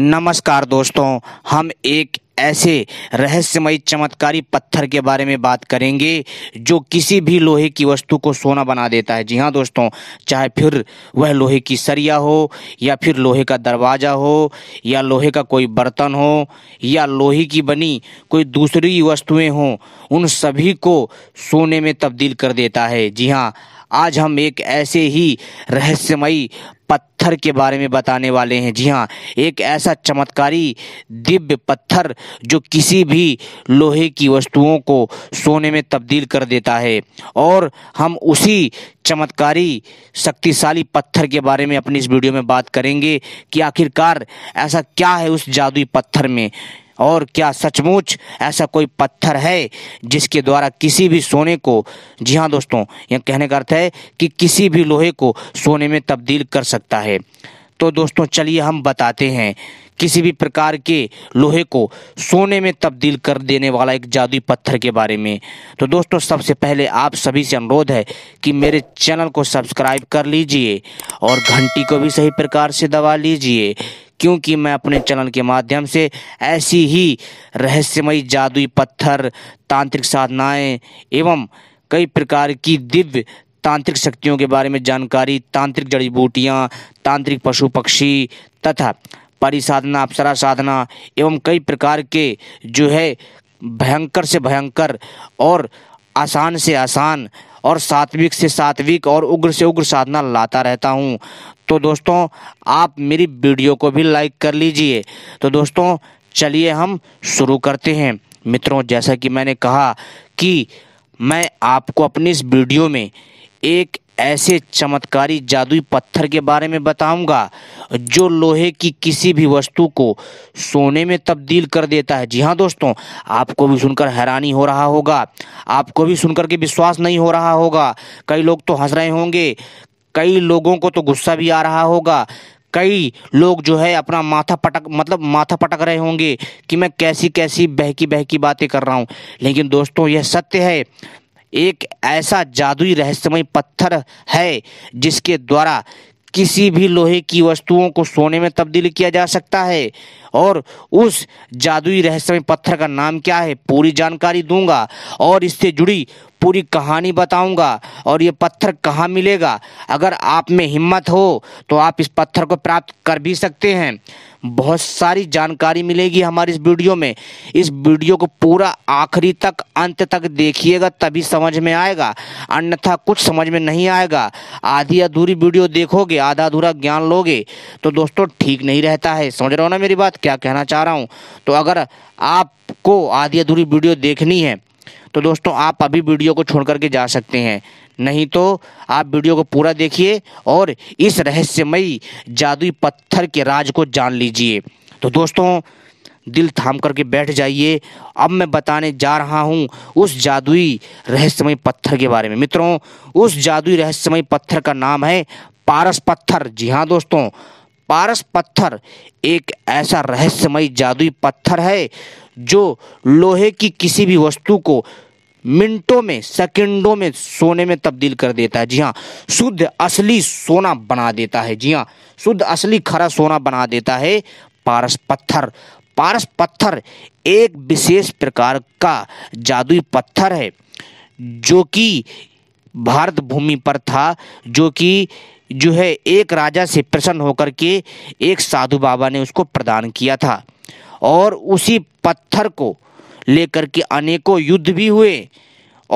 नमस्कार दोस्तों हम एक ऐसे रहस्यमयी चमत्कारी पत्थर के बारे में बात करेंगे जो किसी भी लोहे की वस्तु को सोना बना देता है जी हाँ दोस्तों चाहे फिर वह लोहे की सरिया हो या फिर लोहे का दरवाज़ा हो या लोहे का कोई बर्तन हो या लोहे की बनी कोई दूसरी वस्तुएं हों उन सभी को सोने में तब्दील कर देता है जी हाँ आज हम एक ऐसे ही रहस्यमयी पत्थर के बारे में बताने वाले हैं जी हाँ एक ऐसा चमत्कारी दिव्य पत्थर जो किसी भी लोहे की वस्तुओं को सोने में तब्दील कर देता है और हम उसी चमत्कारी शक्तिशाली पत्थर के बारे में अपनी इस वीडियो में बात करेंगे कि आखिरकार ऐसा क्या है उस जादुई पत्थर में और क्या सचमुच ऐसा कोई पत्थर है जिसके द्वारा किसी भी सोने को जी हाँ दोस्तों यह कहने का अर्थ है कि किसी भी लोहे को सोने में तब्दील कर सकता है तो दोस्तों चलिए हम बताते हैं किसी भी प्रकार के लोहे को सोने में तब्दील कर देने वाला एक जादुई पत्थर के बारे में तो दोस्तों सबसे पहले आप सभी से अनुरोध है कि मेरे चैनल को सब्सक्राइब कर लीजिए और घंटी को भी सही प्रकार से दबा लीजिए क्योंकि मैं अपने चैनल के माध्यम से ऐसी ही रहस्यमयी जादुई पत्थर तांत्रिक साधनाएं एवं कई प्रकार की दिव्य तांत्रिक शक्तियों के बारे में जानकारी तांत्रिक जड़ी बूटियाँ तांत्रिक पशु पक्षी तथा परिसाधना साधना अप्सरा साधना एवं कई प्रकार के जो है भयंकर से भयंकर और आसान से आसान और सात्विक से सात्विक और उग्र से उग्र साधना लाता रहता हूँ तो दोस्तों आप मेरी वीडियो को भी लाइक कर लीजिए तो दोस्तों चलिए हम शुरू करते हैं मित्रों जैसा कि मैंने कहा कि मैं आपको अपनी इस वीडियो में एक ऐसे चमत्कारी जादुई पत्थर के बारे में बताऊंगा जो लोहे की किसी भी वस्तु को सोने में तब्दील कर देता है जी हाँ दोस्तों आपको भी सुनकर हैरानी हो रहा होगा आपको भी सुनकर के विश्वास नहीं हो रहा होगा कई लोग तो हंस रहे होंगे कई लोगों को तो गुस्सा भी आ रहा होगा कई लोग जो है अपना माथा पटक मतलब माथा पटक रहे होंगे कि मैं कैसी कैसी बहकी बहकी बातें कर रहा हूँ लेकिन दोस्तों यह सत्य है एक ऐसा जादुई रहस्यमय पत्थर है जिसके द्वारा किसी भी लोहे की वस्तुओं को सोने में तब्दील किया जा सकता है और उस जादुई रहस्यमय पत्थर का नाम क्या है पूरी जानकारी दूंगा और इससे जुड़ी पूरी कहानी बताऊंगा और ये पत्थर कहाँ मिलेगा अगर आप में हिम्मत हो तो आप इस पत्थर को प्राप्त कर भी सकते हैं बहुत सारी जानकारी मिलेगी हमारी इस वीडियो में इस वीडियो को पूरा आखिरी तक अंत तक देखिएगा तभी समझ में आएगा अन्यथा कुछ समझ में नहीं आएगा आधी अधूरी वीडियो देखोगे आधा अधूरा ज्ञान लोगे तो दोस्तों ठीक नहीं रहता है समझ रहे हो ना मेरी बात क्या कहना चाह रहा हूँ तो अगर आपको आधी अधूरी वीडियो देखनी है तो दोस्तों आप अभी वीडियो को छोड़ करके जा सकते हैं नहीं तो आप वीडियो को पूरा देखिए और इस रहस्यमयी जादुई पत्थर के राज को जान लीजिए तो दोस्तों दिल थाम करके बैठ जाइए अब मैं बताने जा रहा हूँ उस जादुई रहस्यमय पत्थर के बारे में मित्रों उस जादुई रहस्यमय पत्थर का नाम है पारस पत्थर जी हाँ दोस्तों पारस पत्थर एक ऐसा रहस्यमय जादुई पत्थर है जो लोहे की किसी भी वस्तु को मिनटों में सेकंडों में सोने में तब्दील कर देता है जी हाँ शुद्ध असली सोना बना देता है जी हाँ शुद्ध असली खरा सोना बना देता है पारस पत्थर पारस पत्थर एक विशेष प्रकार का जादुई पत्थर है जो कि भारत भूमि पर था जो कि जो है एक राजा से प्रसन्न होकर के एक साधु बाबा ने उसको प्रदान किया था और उसी पत्थर को लेकर के अनेकों युद्ध भी हुए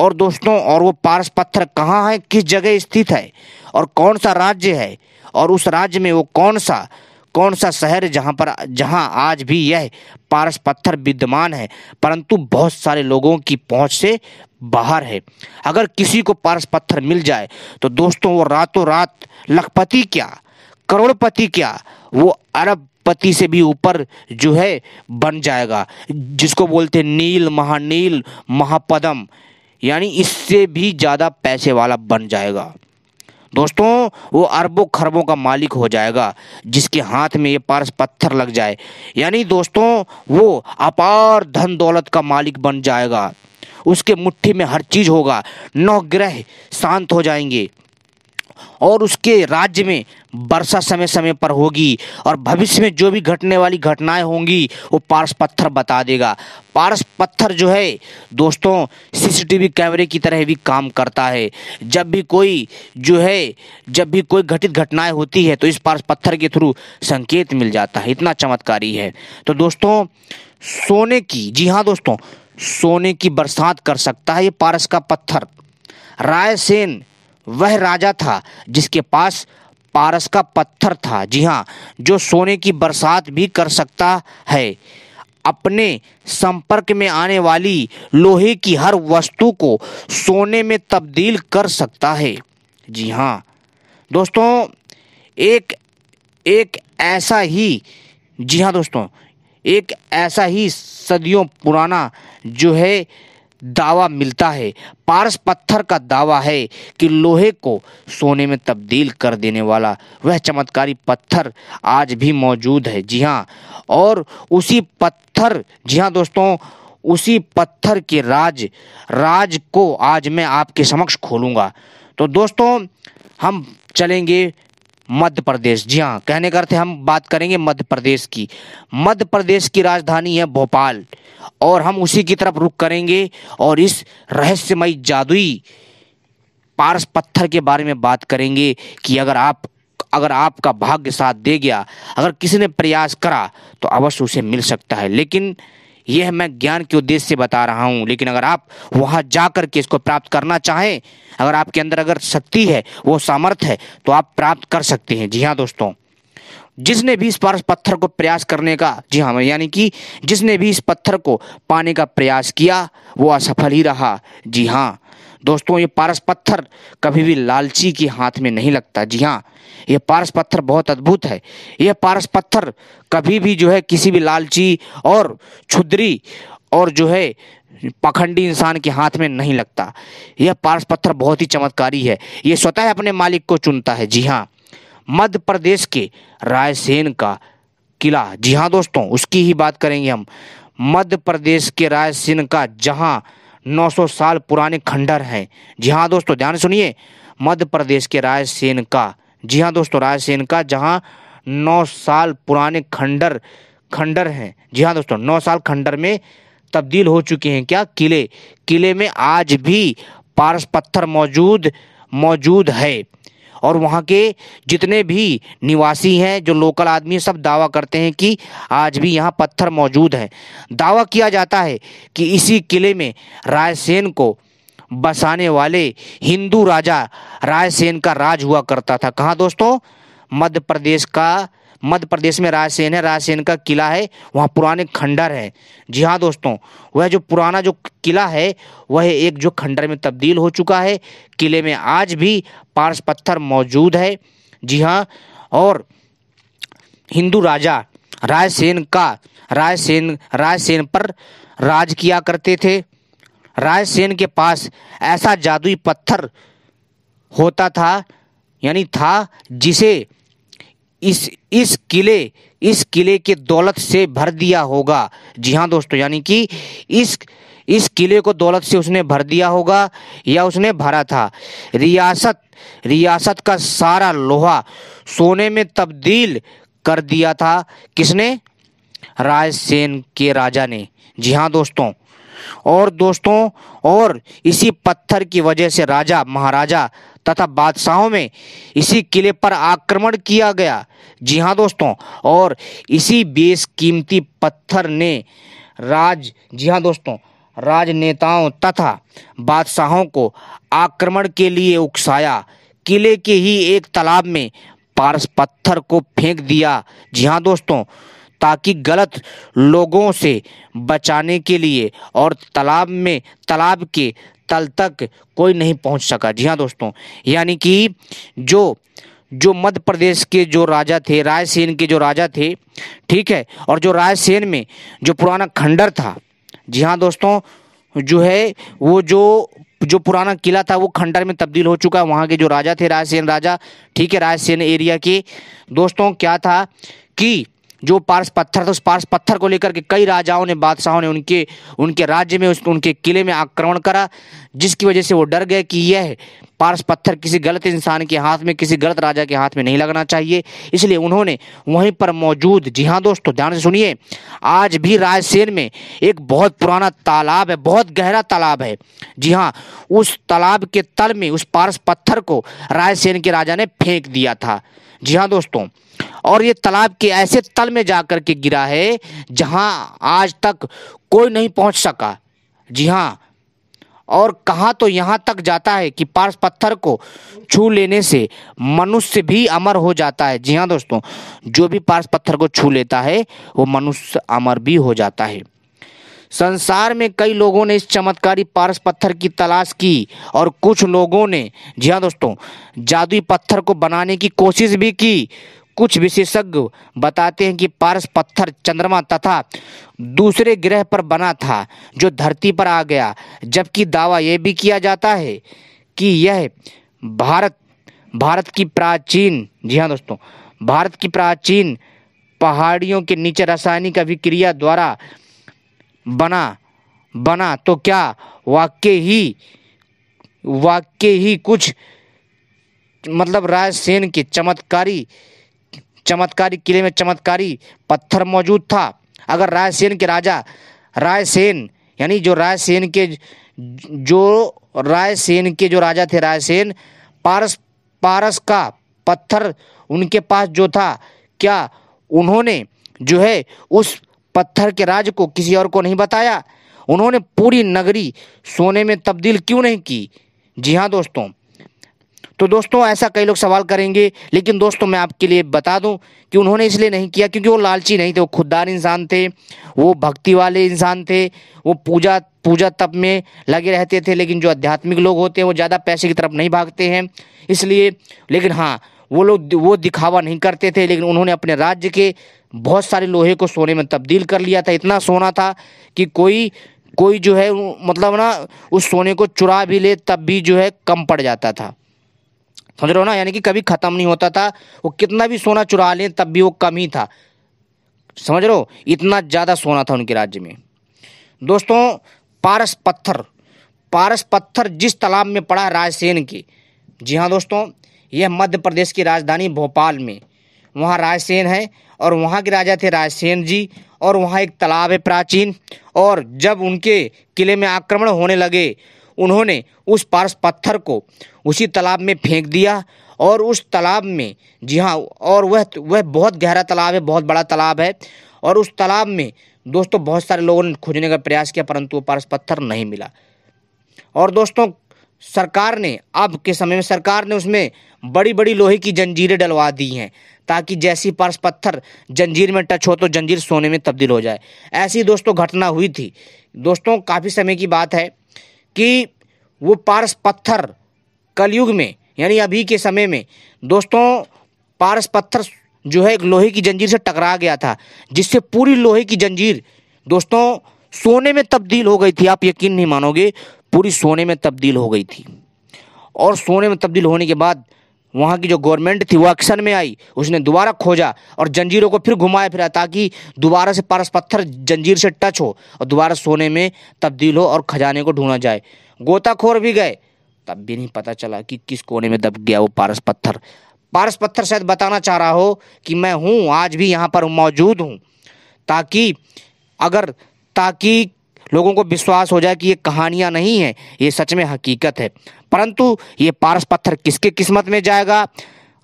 और दोस्तों और वो पारस पत्थर कहाँ है किस जगह स्थित है और कौन सा राज्य है और उस राज्य में वो कौन सा कौन सा शहर जहाँ पर जहाँ आज भी यह पारस पत्थर विद्यमान है परंतु बहुत सारे लोगों की पहुँच से बाहर है अगर किसी को पारस पत्थर मिल जाए तो दोस्तों वो रातों रात लखपति क्या करोड़पति क्या वो अरब पति से भी ऊपर जो है बन जाएगा जिसको बोलते हैं नील महानील महापदम यानी इससे भी ज़्यादा पैसे वाला बन जाएगा दोस्तों वो अरबों खरबों का मालिक हो जाएगा जिसके हाथ में ये पारस पत्थर लग जाए यानी दोस्तों वो अपार धन दौलत का मालिक बन जाएगा उसके मुट्ठी में हर चीज़ होगा नौ ग्रह शांत हो जाएंगे और उसके राज्य में वर्षा समय समय पर होगी और भविष्य में जो भी घटने वाली घटनाएं होंगी वो पारस पत्थर बता देगा पारस पत्थर जो है दोस्तों सीसीटीवी कैमरे की तरह भी काम करता है जब भी कोई जो है जब भी कोई घटित घटनाएं होती है तो इस पारस पत्थर के थ्रू संकेत मिल जाता है इतना चमत्कारी है तो दोस्तों सोने की जी हाँ दोस्तों सोने की बरसात कर सकता है ये पारस का पत्थर रायसेन वह राजा था जिसके पास पारस का पत्थर था जी हाँ जो सोने की बरसात भी कर सकता है अपने संपर्क में आने वाली लोहे की हर वस्तु को सोने में तब्दील कर सकता है जी हाँ दोस्तों एक एक ऐसा ही जी हाँ दोस्तों एक ऐसा ही सदियों पुराना जो है दावा मिलता है पारस पत्थर का दावा है कि लोहे को सोने में तब्दील कर देने वाला वह चमत्कारी पत्थर आज भी मौजूद है जी हाँ और उसी पत्थर जी हाँ दोस्तों उसी पत्थर के राज राज को आज मैं आपके समक्ष खोलूँगा तो दोस्तों हम चलेंगे मध्य प्रदेश जी हाँ कहने का अर्थ हम बात करेंगे मध्य प्रदेश की मध्य प्रदेश की राजधानी है भोपाल और हम उसी की तरफ रुख करेंगे और इस रहस्यमय जादुई पारस पत्थर के बारे में बात करेंगे कि अगर आप अगर आपका भाग्य साथ दे गया अगर किसी ने प्रयास करा तो अवश्य उसे मिल सकता है लेकिन यह मैं ज्ञान के उद्देश्य से बता रहा हूँ लेकिन अगर आप वहाँ जा कर के इसको प्राप्त करना चाहें अगर आपके अंदर अगर शक्ति है वो सामर्थ्य है तो आप प्राप्त कर सकते हैं जी हाँ दोस्तों जिसने भी इस पर पत्थर को प्रयास करने का जी हाँ यानी कि जिसने भी इस पत्थर को पाने का प्रयास किया वो असफल ही रहा जी हाँ दोस्तों ये पारस पत्थर कभी भी लालची के हाथ में नहीं लगता जी हाँ ये पारस पत्थर बहुत अद्भुत है ये पारस पत्थर कभी भी जो है किसी भी लालची और छुद्री और जो है पखंडी इंसान के हाथ में नहीं लगता यह पारस पत्थर बहुत ही चमत्कारी है ये स्वतः अपने मालिक को चुनता है जी हाँ मध्य प्रदेश के रायसेन का किला जी हाँ दोस्तों उसकी ही बात करेंगे हम मध्य प्रदेश के रायसेन का जहाँ 900 साल पुराने खंडर हैं जी हाँ दोस्तों ध्यान सुनिए मध्य प्रदेश के रायसेन का जी हाँ दोस्तों रायसेन का जहाँ नौ साल पुराने खंडर खंडर हैं जी हाँ दोस्तों नौ साल खंडर में तब्दील हो चुके हैं क्या किले किले में आज भी पारस पत्थर मौजूद मौजूद है और वहाँ के जितने भी निवासी हैं जो लोकल आदमी हैं सब दावा करते हैं कि आज भी यहाँ पत्थर मौजूद है दावा किया जाता है कि इसी किले में रायसेन को बसाने वाले हिंदू राजा रायसेन का राज हुआ करता था कहाँ दोस्तों मध्य प्रदेश का मध्य प्रदेश में रायसेन है रायसेन का किला है वहाँ पुराने खंडर है जी हाँ दोस्तों वह जो पुराना जो किला है वह एक जो खंडर में तब्दील हो चुका है किले में आज भी पार्स पत्थर मौजूद है जी हाँ और हिंदू राजा रायसेन का रायसेन रायसेन पर राज किया करते थे रायसेन के पास ऐसा जादुई पत्थर होता था यानी था जिसे इस इस किले इस किले के दौलत से भर दिया होगा जी हाँ दोस्तों यानी कि इस इस किले को दौलत से उसने भर दिया होगा या उसने भरा था रियासत रियासत का सारा लोहा सोने में तब्दील कर दिया था किसने रायसेन के राजा ने जी हाँ दोस्तों और दोस्तों और इसी पत्थर की वजह से राजा महाराजा तथा बादशाहों में इसी किले पर आक्रमण किया गया जी हाँ दोस्तों और इसी बेशकीमती पत्थर ने राज जी हाँ दोस्तों राजनेताओं तथा बादशाहों को आक्रमण के लिए उकसाया किले के ही एक तालाब में पारस पत्थर को फेंक दिया जी हाँ दोस्तों ताकि गलत लोगों से बचाने के लिए और तालाब में तालाब के तल तक कोई नहीं पहुंच सका जी हाँ दोस्तों यानी कि जो जो मध्य प्रदेश के जो राजा थे रायसेन के जो राजा थे ठीक है और जो रायसेन में जो पुराना खंडर था जी हाँ दोस्तों जो है वो जो जो पुराना किला था वो खंडर में तब्दील हो चुका है वहाँ के जो राजा थे रायसेन राजा ठीक है रायसेन एरिया के दोस्तों क्या था कि जो पार्स पत्थर था उस पार्स पत्थर को लेकर के कई राजाओं ने बादशाहों ने उनके उनके राज्य में उस उनके किले में आक्रमण करा जिसकी वजह से वो डर गए कि यह पार्स पत्थर किसी गलत इंसान के हाथ में किसी गलत राजा के हाथ में नहीं लगना चाहिए इसलिए उन्होंने वहीं पर मौजूद जी हाँ दोस्तों ध्यान से सुनिए आज भी रायसेन में एक बहुत पुराना तालाब है बहुत गहरा तालाब है जी हाँ उस तालाब के तल में उस पारस पत्थर को रायसेन के राजा ने फेंक दिया था जी हाँ दोस्तों और ये तालाब के ऐसे तल में जा कर के गिरा है जहाँ आज तक कोई नहीं पहुँच सका जी हाँ और कहाँ तो यहाँ तक जाता है कि पार्स पत्थर को छू लेने से मनुष्य भी अमर हो जाता है जी हाँ दोस्तों जो भी पार्स पत्थर को छू लेता है वो मनुष्य अमर भी हो जाता है संसार में कई लोगों ने इस चमत्कारी पारस पत्थर की तलाश की और कुछ लोगों ने जी हाँ दोस्तों जादुई पत्थर को बनाने की कोशिश भी की कुछ विशेषज्ञ बताते हैं कि पारस पत्थर चंद्रमा तथा दूसरे ग्रह पर बना था जो धरती पर आ गया जबकि दावा यह भी किया जाता है कि यह भारत भारत की प्राचीन जी हाँ दोस्तों भारत की प्राचीन पहाड़ियों के नीचे रासायनिक अभिक्रिया द्वारा बना बना तो क्या वाक्य ही वाक्य ही कुछ मतलब रायसेन के चमत्कारी चमत्कारी किले में चमत्कारी पत्थर मौजूद था अगर रायसेन के राजा रायसेन यानी जो रायसेन के जो रायसेन के जो राजा थे रायसेन पारस पारस का पत्थर उनके पास जो था क्या उन्होंने जो है उस पत्थर के राज को किसी और को नहीं बताया उन्होंने पूरी नगरी सोने में तब्दील क्यों नहीं की जी हाँ दोस्तों तो दोस्तों ऐसा कई लोग सवाल करेंगे लेकिन दोस्तों मैं आपके लिए बता दूं कि उन्होंने इसलिए नहीं किया क्योंकि वो लालची नहीं थे वो खुददार इंसान थे वो भक्ति वाले इंसान थे वो पूजा पूजा तप में लगे रहते थे लेकिन जो आध्यात्मिक लोग होते हैं वो ज़्यादा पैसे की तरफ नहीं भागते हैं इसलिए लेकिन हाँ वो लोग वो दिखावा नहीं करते थे लेकिन उन्होंने अपने राज्य के बहुत सारे लोहे को सोने में तब्दील कर लिया था इतना सोना था कि कोई कोई जो है मतलब ना उस सोने को चुरा भी ले तब भी जो है कम पड़ जाता था समझ रहे हो ना यानी कि कभी ख़त्म नहीं होता था वो कितना भी सोना चुरा लें तब भी वो कम ही था समझ रहे हो इतना ज़्यादा सोना था उनके राज्य में दोस्तों पारस पत्थर पारस पत्थर जिस तालाब में पड़ा रायसेन के जी हाँ दोस्तों यह मध्य प्रदेश की राजधानी भोपाल में वहाँ रायसेन है और वहाँ के राजा थे रायसेन जी और वहाँ एक तालाब है प्राचीन और जब उनके किले में आक्रमण होने लगे उन्होंने उस पारस पत्थर को उसी तालाब में फेंक दिया और उस तालाब में जी हाँ और वह वह बहुत गहरा तालाब है बहुत बड़ा तालाब है और उस तालाब में दोस्तों बहुत सारे लोगों ने खोजने का प्रयास किया परंतु वो पारस पत्थर नहीं मिला और दोस्तों सरकार ने अब के समय में सरकार ने उसमें बड़ी बड़ी लोहे की जंजीरें डलवा दी हैं ताकि जैसी पारस पत्थर जंजीर में टच हो तो जंजीर सोने में तब्दील हो जाए ऐसी दोस्तों घटना हुई थी दोस्तों काफ़ी समय की बात है कि वो पारस पत्थर कलयुग में यानी अभी के समय में दोस्तों पारस पत्थर जो है एक लोहे की जंजीर से टकरा गया था जिससे पूरी लोहे की जंजीर दोस्तों सोने में तब्दील हो गई थी आप यकीन नहीं मानोगे पूरी सोने में तब्दील हो गई थी और सोने में तब्दील होने के बाद वहाँ की जो गवर्नमेंट थी वो एक्शन में आई उसने दोबारा खोजा और जंजीरों को फिर घुमाया फिरा ताकि दोबारा से पारस पत्थर जंजीर से टच हो और दोबारा सोने में तब्दील हो और खजाने को ढूंढा जाए गोताखोर भी गए तब भी नहीं पता चला कि किस कोने में दब गया वो पारस पत्थर पारस पत्थर शायद बताना चाह रहा हो कि मैं हूँ आज भी यहाँ पर मौजूद हूँ ताकि अगर ताकि लोगों को विश्वास हो जाए कि ये कहानियाँ नहीं है ये सच में हकीकत है परंतु ये पारस पत्थर किसके किस्मत में जाएगा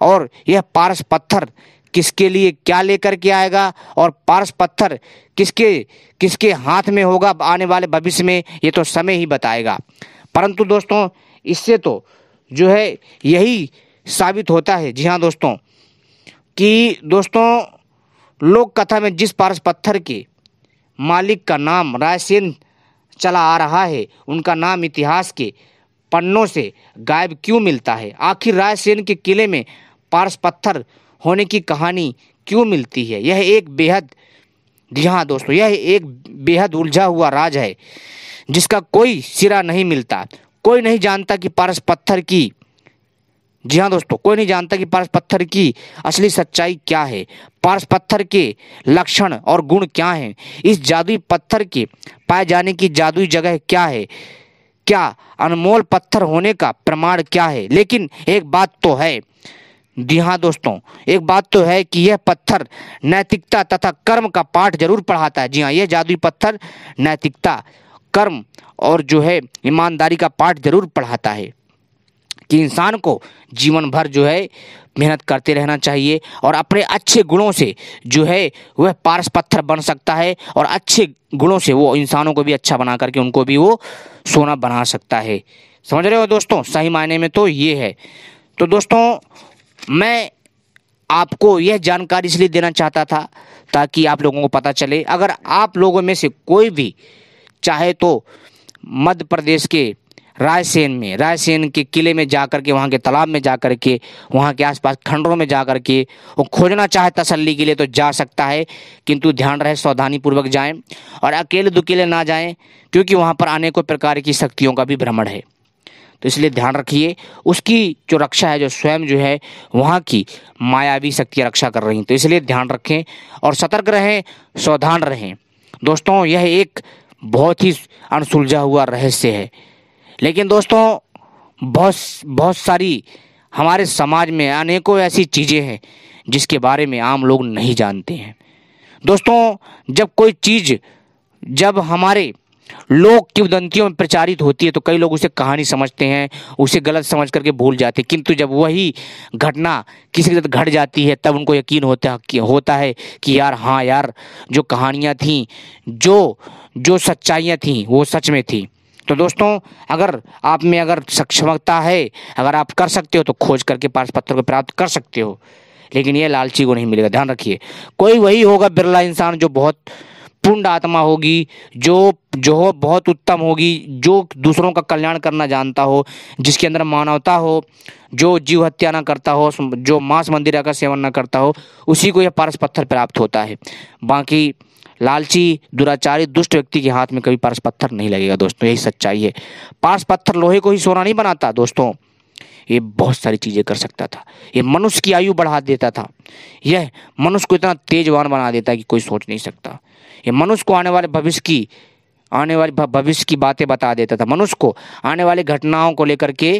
और यह पारस पत्थर किसके लिए क्या लेकर के आएगा और पारस पत्थर किसके किसके हाथ में होगा आने वाले भविष्य में ये तो समय ही बताएगा परंतु दोस्तों इससे तो जो है यही साबित होता है जी हाँ दोस्तों कि दोस्तों लोक कथा में जिस पारस पत्थर की मालिक का नाम रायसेन चला आ रहा है उनका नाम इतिहास के पन्नों से गायब क्यों मिलता है आखिर रायसेन के किले में पारस पत्थर होने की कहानी क्यों मिलती है यह एक बेहद जी हाँ दोस्तों यह एक बेहद उलझा हुआ राज है जिसका कोई सिरा नहीं मिलता कोई नहीं जानता कि पारस पत्थर की जी हाँ दोस्तों कोई नहीं जानता कि पारस पत्थर की असली सच्चाई क्या है पारस पत्थर के लक्षण और गुण क्या हैं इस जादुई पत्थर के पाए जाने की जादुई जगह क्या है क्या अनमोल पत्थर होने का प्रमाण क्या है लेकिन एक बात तो है जी हाँ दोस्तों एक बात तो है कि यह पत्थर नैतिकता तथा कर्म का पाठ जरूर पढ़ाता है जी हाँ यह जादुई पत्थर नैतिकता कर्म और जो है ईमानदारी का पाठ जरूर पढ़ाता है कि इंसान को जीवन भर जो है मेहनत करते रहना चाहिए और अपने अच्छे गुणों से जो है वह पारस पत्थर बन सकता है और अच्छे गुणों से वो इंसानों को भी अच्छा बना करके उनको भी वो सोना बना सकता है समझ रहे हो दोस्तों सही मायने में तो ये है तो दोस्तों मैं आपको यह जानकारी इसलिए देना चाहता था ताकि आप लोगों को पता चले अगर आप लोगों में से कोई भी चाहे तो मध्य प्रदेश के रायसेन में रायसेन के किले में जा कर के वहाँ के तालाब में जा कर के वहाँ के आसपास खंडरों में जा कर के वो खोजना चाहे तसल्ली के लिए तो जा सकता है किंतु ध्यान रहे सावधानीपूर्वक जाएं और अकेले दुकेले ना जाएं क्योंकि वहाँ पर अनेकों प्रकार की शक्तियों का भी भ्रमण है तो इसलिए ध्यान रखिए उसकी जो रक्षा है जो स्वयं जो है वहाँ की मायावी शक्तियाँ रक्षा कर रही हैं तो इसलिए ध्यान रखें और सतर्क रहें सावधान रहें दोस्तों यह एक बहुत ही अनसुलझा हुआ रहस्य है लेकिन दोस्तों बहुत बहुत सारी हमारे समाज में अनेकों ऐसी चीज़ें हैं जिसके बारे में आम लोग नहीं जानते हैं दोस्तों जब कोई चीज़ जब हमारे लोग किवदंतियों में प्रचारित होती है तो कई लोग उसे कहानी समझते हैं उसे गलत समझ करके भूल जाते हैं किंतु जब वही घटना किसी के साथ घट जाती है तब उनको यकीन होता होता है कि यार हाँ यार जो कहानियाँ थीं जो जो सच्चाइयाँ थीं वो सच में थी तो दोस्तों अगर आप में अगर सक्षमता है अगर आप कर सकते हो तो खोज करके पास पत्र को प्राप्त कर सकते हो लेकिन यह लालची को नहीं मिलेगा ध्यान रखिए कोई वही होगा बिरला इंसान जो बहुत पुण्य आत्मा होगी जो जो हो बहुत उत्तम होगी जो दूसरों का कल्याण करना जानता हो जिसके अंदर मानवता हो जो जीव हत्या ना करता हो जो मांस मंदिरा का सेवन ना करता हो उसी को यह पारस पत्थर प्राप्त होता है बाकी लालची दुराचारी दुष्ट व्यक्ति के हाथ में कभी पारस पत्थर नहीं लगेगा दोस्तों यही सच्चाई है पारस पत्थर लोहे को ही सोना नहीं बनाता दोस्तों ये बहुत सारी चीज़ें कर सकता था ये मनुष्य की आयु बढ़ा देता था यह मनुष्य को इतना तेजवान बना देता कि कोई सोच नहीं सकता ये मनुष्य को आने वाले भविष्य की आने वाले भविष्य की बातें बता देता था मनुष्य को आने वाली घटनाओं को लेकर के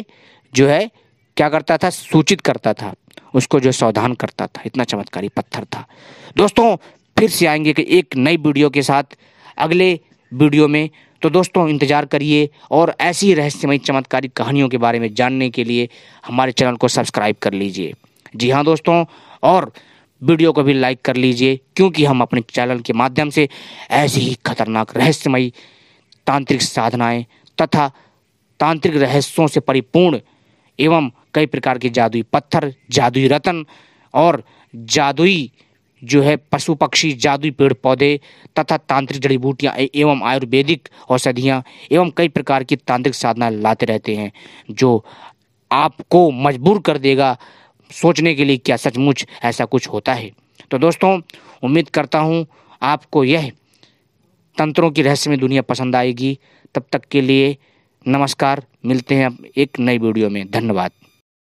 जो है क्या करता था सूचित करता था उसको जो सावधान करता था इतना चमत्कारी पत्थर था दोस्तों फिर से आएंगे कि एक नई वीडियो के साथ अगले वीडियो में तो दोस्तों इंतज़ार करिए और ऐसी रहस्यमय चमत्कारी कहानियों के बारे में जानने के लिए हमारे चैनल को सब्सक्राइब कर लीजिए जी हाँ दोस्तों और वीडियो को भी लाइक कर लीजिए क्योंकि हम अपने चैनल के माध्यम से ऐसी ही खतरनाक रहस्यमयी तांत्रिक साधनाएं तथा तांत्रिक रहस्यों से परिपूर्ण एवं कई प्रकार के जादुई पत्थर जादुई रतन और जादुई जो है पशु पक्षी जादुई पेड़ पौधे तथा तांत्रिक जड़ी बूटियाँ एवं आयुर्वेदिक औषधियाँ एवं कई प्रकार की तांत्रिक साधना लाते रहते हैं जो आपको मजबूर कर देगा सोचने के लिए क्या सचमुच ऐसा कुछ होता है तो दोस्तों उम्मीद करता हूँ आपको यह तंत्रों की रहस्यमय दुनिया पसंद आएगी तब तक के लिए नमस्कार मिलते हैं एक नई वीडियो में धन्यवाद